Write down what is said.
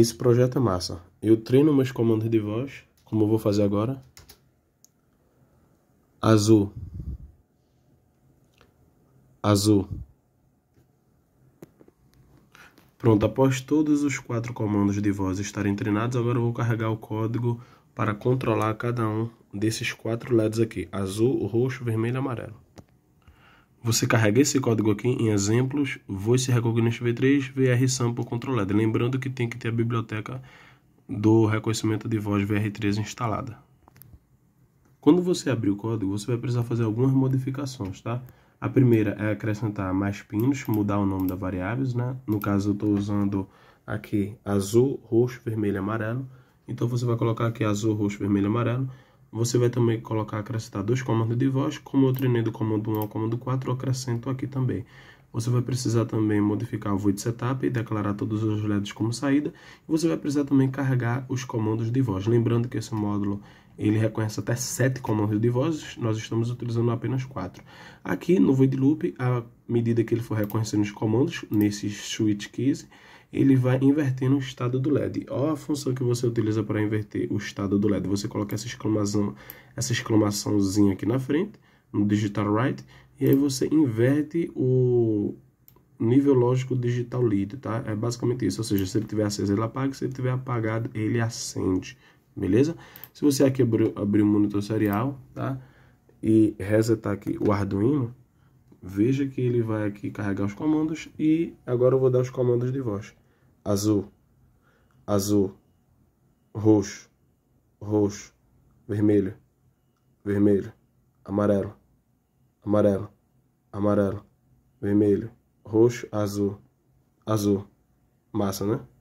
Esse projeto é massa. Eu treino meus comandos de voz, como eu vou fazer agora. Azul. Azul. Pronto, após todos os quatro comandos de voz estarem treinados, agora eu vou carregar o código para controlar cada um desses quatro LEDs aqui. Azul, roxo, vermelho e amarelo. Você carrega esse código aqui em exemplos, Voice Recognition V3, VR Sample Controlado. Lembrando que tem que ter a biblioteca do reconhecimento de voz VR3 instalada. Quando você abrir o código, você vai precisar fazer algumas modificações, tá? A primeira é acrescentar mais pinos, mudar o nome das variáveis, né? No caso, eu estou usando aqui azul, roxo, vermelho, amarelo. Então, você vai colocar aqui azul, roxo, vermelho, amarelo você vai também colocar acrescentar dois comandos de voz, como eu treinei do comando 1 ao comando 4, eu acrescento aqui também. Você vai precisar também modificar o void setup e declarar todos os LEDs como saída. E você vai precisar também carregar os comandos de voz. Lembrando que esse módulo ele reconhece até 7 comandos de voz, nós estamos utilizando apenas 4. Aqui no void loop, à medida que ele for reconhecendo os comandos, nesse switch keys, ele vai invertendo o estado do LED. Olha a função que você utiliza para inverter o estado do LED. Você coloca essa exclamação, essa exclamaçãozinha aqui na frente no digital write, e aí você inverte o nível lógico digital lido, tá? É basicamente isso, ou seja, se ele tiver aceso ele apaga, se ele tiver apagado ele acende, beleza? Se você aqui abrir, abrir o monitor serial, tá? E resetar aqui o Arduino, veja que ele vai aqui carregar os comandos e agora eu vou dar os comandos de voz. Azul, azul, roxo, roxo, vermelho, vermelho, amarelo, amarelo, amarelo, vermelho, roxo, azul, azul. Massa, né?